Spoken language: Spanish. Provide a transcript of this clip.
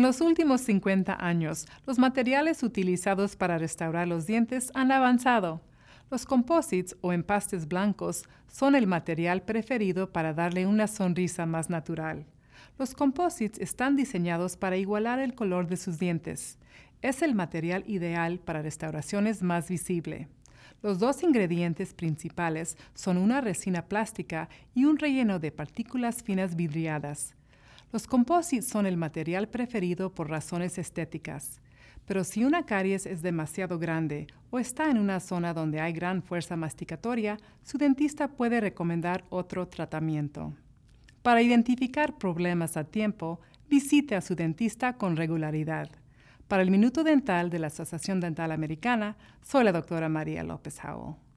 En los últimos 50 años, los materiales utilizados para restaurar los dientes han avanzado. Los composites o empastes blancos son el material preferido para darle una sonrisa más natural. Los composites están diseñados para igualar el color de sus dientes. Es el material ideal para restauraciones más visibles. Los dos ingredientes principales son una resina plástica y un relleno de partículas finas vidriadas. Los composites son el material preferido por razones estéticas, pero si una caries es demasiado grande o está en una zona donde hay gran fuerza masticatoria, su dentista puede recomendar otro tratamiento. Para identificar problemas a tiempo, visite a su dentista con regularidad. Para el Minuto Dental de la Asociación Dental Americana, soy la doctora María López Howell.